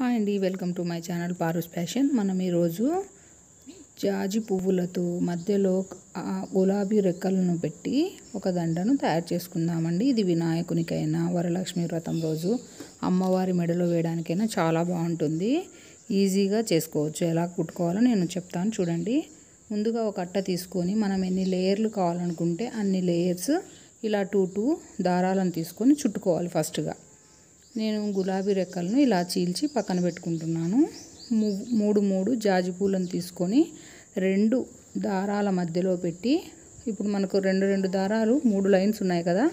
hi అండి welcome to my channel Parus fashion మనం ఈరోజు జాజి పువ్వులతో మధ్యలో గులాబీ రెక్కలను పెట్టి ఒక దండను తయారు చేసుకుందామండి ఇది వినాయకునికైనా వరలక్ష్మి వ్రతం రోజు అమ్మవారి మెడలో వేయడానికైనా చాలా బాగుంటుంది ఈజీగా చేసుకోవచ్చు ఎలా కుట్టుకోవాలో నేను చెప్తాను చూడండి ముందుగా ఒక అట్ట తీసుకొని మనం ఎన్ని లేయర్లు కావాలనుకుంటే అన్ని లేయర్స్ ఇలా టూ టూ దారాలను తీసుకొని చుట్టుకోవాలి ఫస్ట్గా నేను గులాబీ రెక్కలను ఇలా చీల్చి పక్కన పెట్టుకుంటున్నాను మూడు మూడు జాజి పూలను తీసుకొని రెండు దారాల మధ్యలో పెట్టి ఇప్పుడు మనకు రెండు రెండు దారాలు మూడు లైన్స్ ఉన్నాయి కదా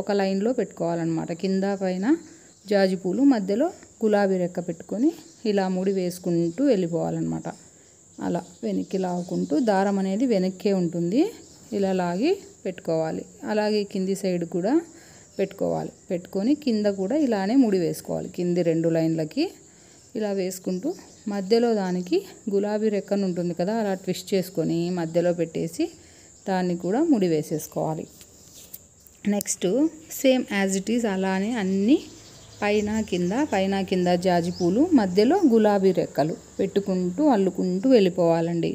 ఒక లైన్లో పెట్టుకోవాలన్నమాట కింద పైన జాజి పూలు మధ్యలో గులాబీ రెక్క పెట్టుకొని ఇలా ముడి వేసుకుంటూ వెళ్ళిపోవాలన్నమాట అలా వెనక్కి లాగుకుంటూ దారం అనేది వెనక్కే ఉంటుంది ఇలా లాగి పెట్టుకోవాలి అలాగే కింది సైడ్ కూడా పెట్టుకోవాలి పెట్టుకొని కింద కూడా ఇలానే ముడి వేసుకోవాలి కింది రెండు లైన్లకి ఇలా వేసుకుంటూ మధ్యలో దానికి గులాబీ రెక్కను ఉంటుంది కదా అలా ట్విస్ట్ చేసుకొని మధ్యలో పెట్టేసి దాన్ని కూడా ముడి వేసేసుకోవాలి next same as it is అలానే అన్నీ పైన కింద పైన కింద జాజిపూలు మధ్యలో గులాబీ రెక్కలు పెట్టుకుంటూ అల్లుకుంటూ వెళ్ళిపోవాలండి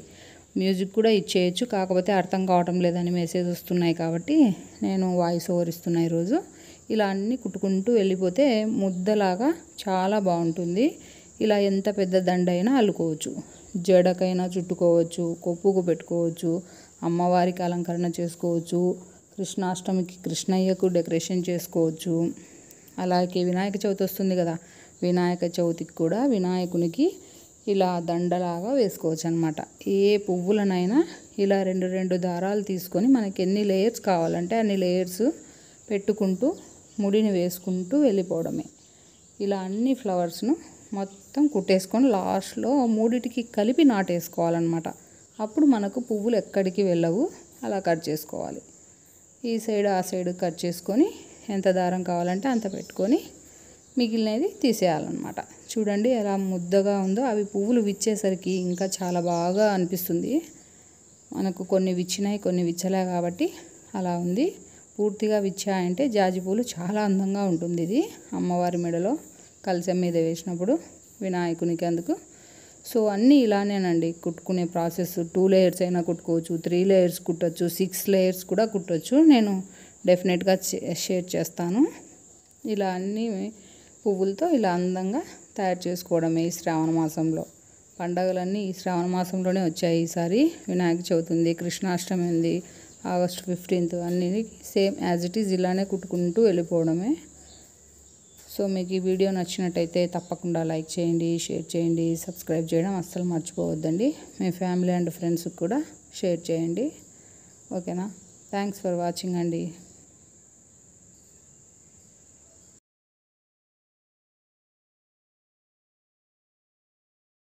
మ్యూజిక్ కూడా ఇచ్చేయచ్చు కాకపోతే అర్థం కావటం లేదని మెసేజ్ వస్తున్నాయి కాబట్టి నేను వాయిస్ ఓవర్ ఇస్తున్నా ఈరోజు ఇలా అన్నీ కుట్టుకుంటూ వెళ్ళిపోతే ముద్దలాగా చాలా బాగుంటుంది ఇలా ఎంత పెద్ద దండ అయినా అల్లుకోవచ్చు జడకైనా చుట్టుకోవచ్చు కొప్పుకు పెట్టుకోవచ్చు అమ్మవారికి అలంకరణ చేసుకోవచ్చు కృష్ణాష్టమికి కృష్ణయ్యకు డెకరేషన్ చేసుకోవచ్చు అలాగే వినాయక చవితి వస్తుంది కదా వినాయక చవితికి కూడా వినాయకునికి ఇలా దండలాగా వేసుకోవచ్చు అనమాట ఏ పువ్వులనైనా ఇలా రెండు రెండు దారాలు తీసుకొని మనకి ఎన్ని లేయర్స్ కావాలంటే అన్ని లేయర్స్ పెట్టుకుంటూ ముడిని వేసుకుంటూ వెళ్ళిపోవడమే ఇలా అన్ని ఫ్లవర్స్ను మొత్తం కుట్టేసుకొని లాస్ట్లో మూడిటికి కలిపి నాటేసుకోవాలన్నమాట అప్పుడు మనకు పువ్వులు ఎక్కడికి వెళ్ళవు అలా కట్ చేసుకోవాలి ఈ సైడ్ ఆ సైడ్ కట్ చేసుకొని ఎంత దారం కావాలంటే అంత పెట్టుకొని మిగిలినది తీసేయాలన్నమాట చూడండి ఎలా ముద్దగా ఉందో అవి పువ్వులు విచ్చేసరికి ఇంకా చాలా బాగా అనిపిస్తుంది మనకు కొన్ని విచ్చినాయి కొన్ని విచ్చలే కాబట్టి అలా ఉంది పూర్తిగా విచ్చాయంటే జాజి పూలు చాలా అందంగా ఉంటుంది ఇది అమ్మవారి మెడలో కలిసం మీద వేసినప్పుడు వినాయకునికి అందుకు సో అన్నీ ఇలానేనండి కుట్టుకునే ప్రాసెస్ టూ లేయర్స్ అయినా కుట్టుకోవచ్చు త్రీ లేయర్స్ కుట్టచ్చు సిక్స్ లేయర్స్ కూడా కుట్టచ్చు నేను డెఫినెట్గా షేర్ చేస్తాను ఇలా అన్నీ పువ్వులతో ఇలా అందంగా తయారు చేసుకోవడమే ఈ శ్రావణ మాసంలో పండగలన్నీ ఈ శ్రావణ మాసంలోనే వచ్చాయి ఈసారి వినాయక చవితి ఉంది కృష్ణాష్టమి ఉంది ఆగస్టు ఫిఫ్టీన్త్ అన్నీ సేమ్ యాజ్ ఇట్ ఈజ్ ఇలానే కుట్టుకుంటూ వెళ్ళిపోవడమే సో మీకు ఈ వీడియో నచ్చినట్టయితే తప్పకుండా లైక్ చేయండి షేర్ చేయండి సబ్స్క్రైబ్ చేయడం అస్సలు మర్చిపోవద్దండి మీ ఫ్యామిలీ అండ్ ఫ్రెండ్స్కి కూడా షేర్ చేయండి ఓకేనా థ్యాంక్స్ ఫర్ వాచింగ్ అండి